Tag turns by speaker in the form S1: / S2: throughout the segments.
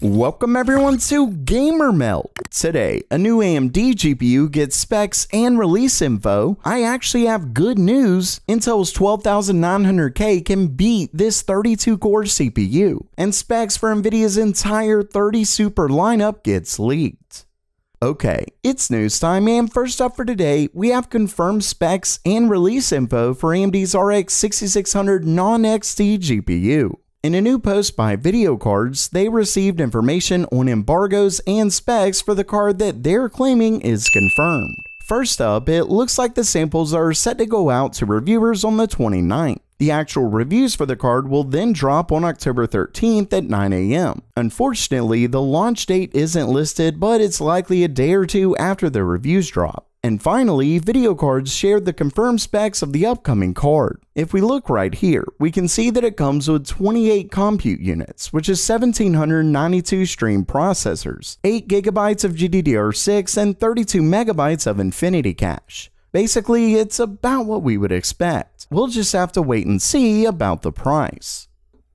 S1: Welcome everyone to Gamer Melt. Today, a new AMD GPU gets specs and release info. I actually have good news. Intel's 12900K can beat this 32-core CPU, and specs for Nvidia's entire 30 Super lineup gets leaked. Okay, it's news time, and first up for today, we have confirmed specs and release info for AMD's RX 6600 non-XT GPU. In a new post by Video Cards, they received information on embargoes and specs for the card that they're claiming is confirmed. First up, it looks like the samples are set to go out to reviewers on the 29th. The actual reviews for the card will then drop on October 13th at 9 a.m. Unfortunately, the launch date isn't listed, but it's likely a day or two after the reviews drop. And finally, Video Cards shared the confirmed specs of the upcoming card. If we look right here, we can see that it comes with 28 compute units, which is 1792 stream processors, 8GB of GDDR6, and 32MB of Infinity Cache. Basically, it's about what we would expect. We'll just have to wait and see about the price.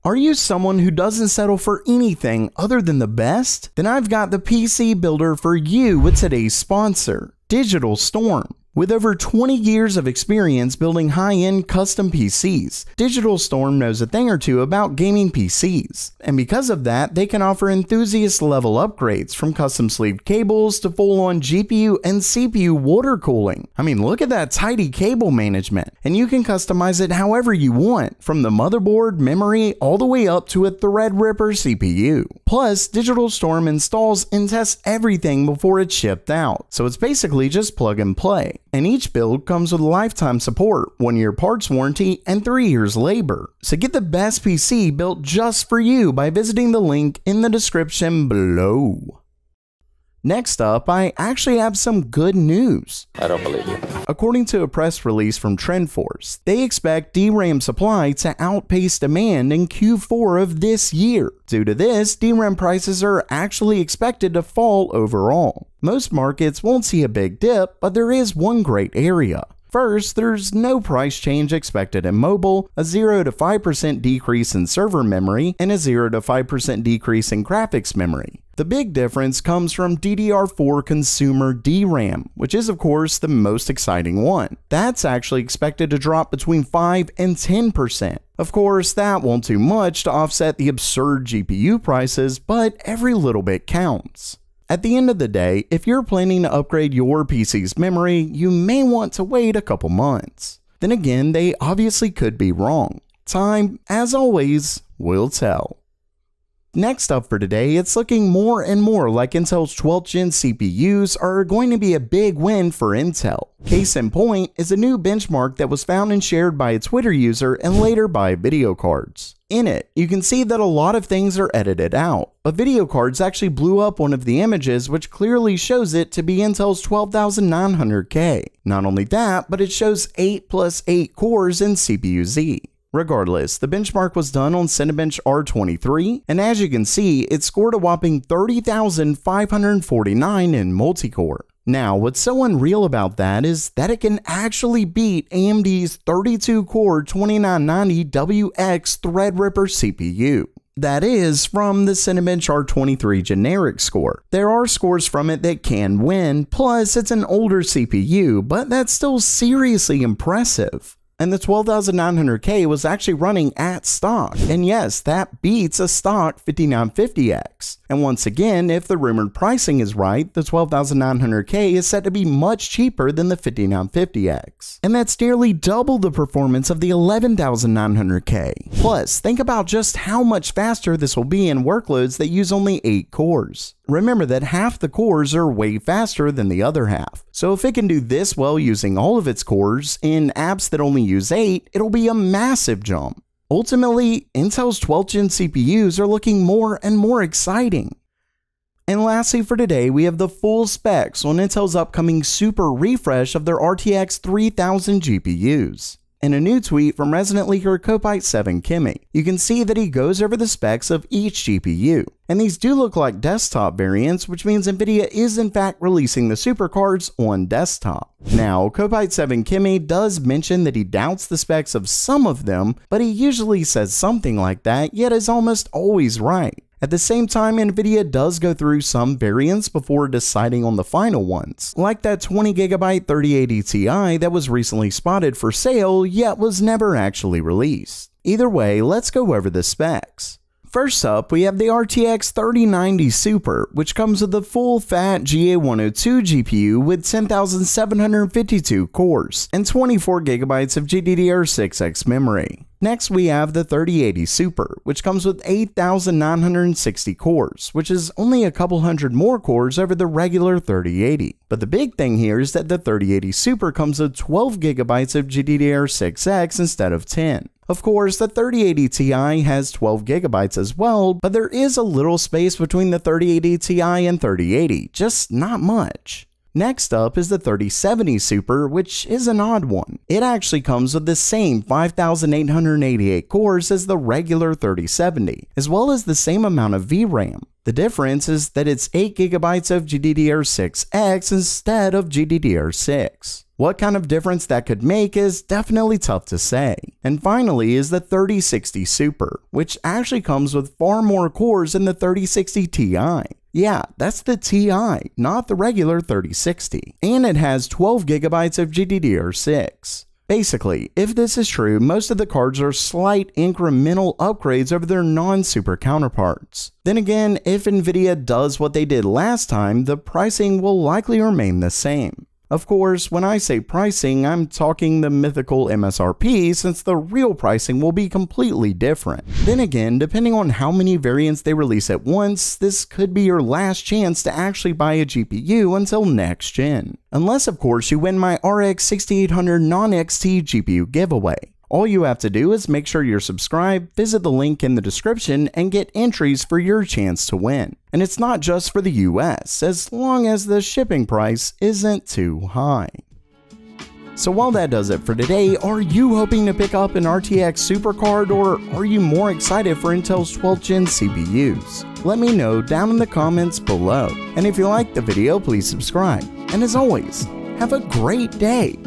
S1: Are you someone who doesn't settle for anything other than the best? Then I've got the PC Builder for you with today's sponsor digital storm. With over 20 years of experience building high end custom PCs, Digital Storm knows a thing or two about gaming PCs, and because of that, they can offer enthusiast level upgrades from custom sleeved cables to full on GPU and CPU water cooling. I mean, look at that tidy cable management, and you can customize it however you want, from the motherboard, memory, all the way up to a Threadripper CPU. Plus, Digital Storm installs and tests everything before it's shipped out, so it's basically just plug and play and each build comes with lifetime support, one year parts warranty, and three years labor. So get the best PC built just for you by visiting the link in the description below. Next up, I actually have some good news. I don't believe you. According to a press release from TrendForce, they expect DRAM supply to outpace demand in Q4 of this year. Due to this, DRAM prices are actually expected to fall overall. Most markets won't see a big dip, but there is one great area. First, there's no price change expected in mobile, a 0 to 5% decrease in server memory, and a 0 to 5% decrease in graphics memory. The big difference comes from DDR4 consumer DRAM, which is, of course, the most exciting one. That's actually expected to drop between 5 and 10%. Of course, that won't do much to offset the absurd GPU prices, but every little bit counts. At the end of the day, if you're planning to upgrade your PC's memory, you may want to wait a couple months. Then again, they obviously could be wrong. Time, as always, will tell. Next up for today, it's looking more and more like Intel's 12th gen CPUs are going to be a big win for Intel. Case in point is a new benchmark that was found and shared by a Twitter user and later by video cards. In it, you can see that a lot of things are edited out, but video cards actually blew up one of the images which clearly shows it to be Intel's 12900K. Not only that, but it shows 8 plus 8 cores in CPU-Z. Regardless, the benchmark was done on Cinebench R23, and as you can see, it scored a whopping 30,549 in multicore. Now, what's so unreal about that is that it can actually beat AMD's 32-core 2990 WX Threadripper CPU. That is, from the Cinebench R23 generic score. There are scores from it that can win, plus it's an older CPU, but that's still seriously impressive and the 12,900K was actually running at stock. And yes, that beats a stock 5950X. And once again, if the rumored pricing is right, the 12,900K is said to be much cheaper than the 5950X. And that's nearly double the performance of the 11,900K. Plus, think about just how much faster this will be in workloads that use only 8 cores. Remember that half the cores are way faster than the other half. So if it can do this well using all of its cores in apps that only use 8, it'll be a massive jump. Ultimately, Intel's 12th gen CPUs are looking more and more exciting. And lastly for today, we have the full specs on Intel's upcoming super refresh of their RTX 3000 GPUs in a new tweet from resident leaker Copite7 Kimmy. You can see that he goes over the specs of each GPU. And these do look like desktop variants, which means NVIDIA is in fact releasing the supercards on desktop. Now, Copite7 Kimmy does mention that he doubts the specs of some of them, but he usually says something like that, yet is almost always right. At the same time, Nvidia does go through some variants before deciding on the final ones, like that 20GB 3080 Ti that was recently spotted for sale yet was never actually released. Either way, let's go over the specs. First up, we have the RTX 3090 Super, which comes with a full fat GA102 GPU with 10,752 cores and 24GB of GDDR6X memory. Next, we have the 3080 Super, which comes with 8,960 cores, which is only a couple hundred more cores over the regular 3080. But the big thing here is that the 3080 Super comes with 12 gigabytes of GDDR6X instead of 10. Of course, the 3080 Ti has 12GB as well, but there is a little space between the 3080 Ti and 3080, just not much. Next up is the 3070 Super, which is an odd one. It actually comes with the same 5,888 cores as the regular 3070, as well as the same amount of VRAM. The difference is that it's 8GB of GDDR6X instead of GDDR6. What kind of difference that could make is definitely tough to say. And finally is the 3060 Super, which actually comes with far more cores than the 3060 Ti. Yeah, that's the Ti, not the regular 3060. And it has 12GB of GDDR6. Basically, if this is true, most of the cards are slight incremental upgrades over their non-super counterparts. Then again, if Nvidia does what they did last time, the pricing will likely remain the same. Of course, when I say pricing, I'm talking the mythical MSRP since the real pricing will be completely different. Then again, depending on how many variants they release at once, this could be your last chance to actually buy a GPU until next gen. Unless of course you win my RX 6800 non-XT GPU giveaway. All you have to do is make sure you're subscribed, visit the link in the description, and get entries for your chance to win. And it's not just for the US, as long as the shipping price isn't too high. So while that does it for today, are you hoping to pick up an RTX supercard or are you more excited for Intel's 12th gen CPUs? Let me know down in the comments below. And if you liked the video, please subscribe. And as always, have a great day.